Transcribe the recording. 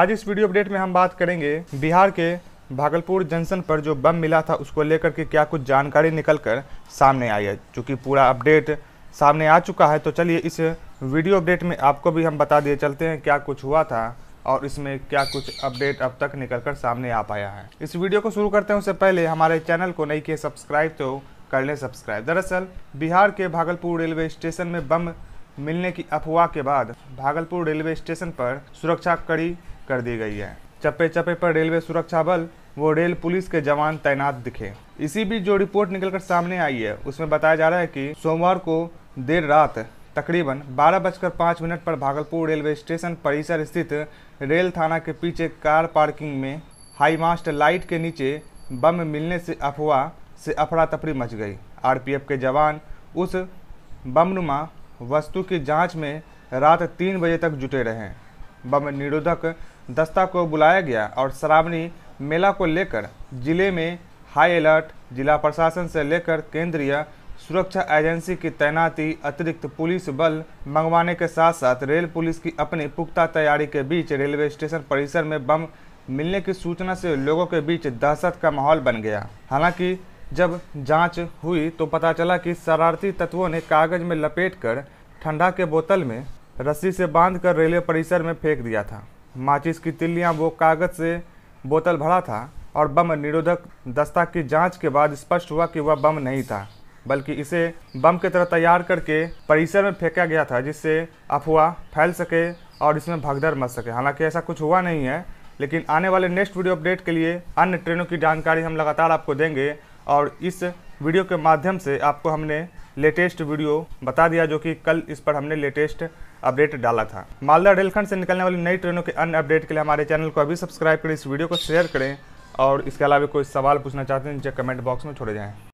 आज इस video update में हम बात करेंगे बिहार के भागलपुर जंक्शन पर जो बम मिला था उसको लेकर के क्या कुछ जानकारी निकल कर सामने आई है चूँकि पूरा अपडेट सामने आ चुका है तो चलिए इस वीडियो अपडेट में आपको भी हम बता दिए चलते हैं क्या कुछ हुआ था और इसमें क्या कुछ अपडेट अब तक निकल कर सामने आ पाया है इस वीडियो को शुरू करते हैं उससे पहले हमारे चैनल को नहीं किए सब्सक्राइब तो कर लें सब्सक्राइब दरअसल बिहार के भागलपुर रेलवे स्टेशन में बम मिलने की अफवाह के बाद भागलपुर रेलवे स्टेशन पर सुरक्षा कड़ी कर दी गई है चप्पे चप्पे पर रेलवे सुरक्षा बल वो रेल पुलिस के जवान तैनात दिखे इसी बीच जो रिपोर्ट निकलकर सामने आई है उसमें बताया जा रहा है कि सोमवार को देर रात तकरीबन बारह बजकर पाँच मिनट पर भागलपुर रेलवे स्टेशन परिसर स्थित रेल थाना के पीछे कार पार्किंग में हाईमास्ट लाइट के नीचे बम मिलने से अफवाह से अफरा तफरी मच गई आरपीएफ के जवान उस बमनुमा वस्तु की जांच में रात तीन बजे तक जुटे रहे बम निरोधक दस्ता को बुलाया गया और शरावनी मेला को लेकर जिले में हाई अलर्ट जिला प्रशासन से लेकर केंद्रीय सुरक्षा एजेंसी की तैनाती अतिरिक्त पुलिस बल मंगवाने के साथ साथ रेल पुलिस की अपनी पुख्ता तैयारी के बीच रेलवे स्टेशन परिसर में बम मिलने की सूचना से लोगों के बीच दहशत का माहौल बन गया हालांकि जब जांच हुई तो पता चला कि शरारती तत्वों ने कागज में लपेट कर ठंडा के बोतल में रस्सी से बांधकर रेलवे परिसर में फेंक दिया था माचिस की तिल्लियां वो कागज़ से बोतल भरा था और बम निरोधक दस्ता की जांच के बाद स्पष्ट हुआ कि वह बम नहीं था बल्कि इसे बम की तरह तैयार करके परिसर में फेंका गया था जिससे अफवाह फैल सके और इसमें भगदड़ मच सके हालांकि ऐसा कुछ हुआ नहीं है लेकिन आने वाले नेक्स्ट वीडियो अपडेट के लिए अन्य ट्रेनों की जानकारी हम लगातार आपको देंगे और इस वीडियो के माध्यम से आपको हमने लेटेस्ट वीडियो बता दिया जो कि कल इस पर हमने लेटेस्ट अपडेट डाला था मालदा रेलखंड से निकलने वाली नई ट्रेनों के अन्य अपडेट के लिए हमारे चैनल को अभी सब्सक्राइब करें इस वीडियो को शेयर करें और इसके अलावा कोई सवाल पूछना चाहते हैं जो कमेंट बॉक्स में छोड़े जाएँ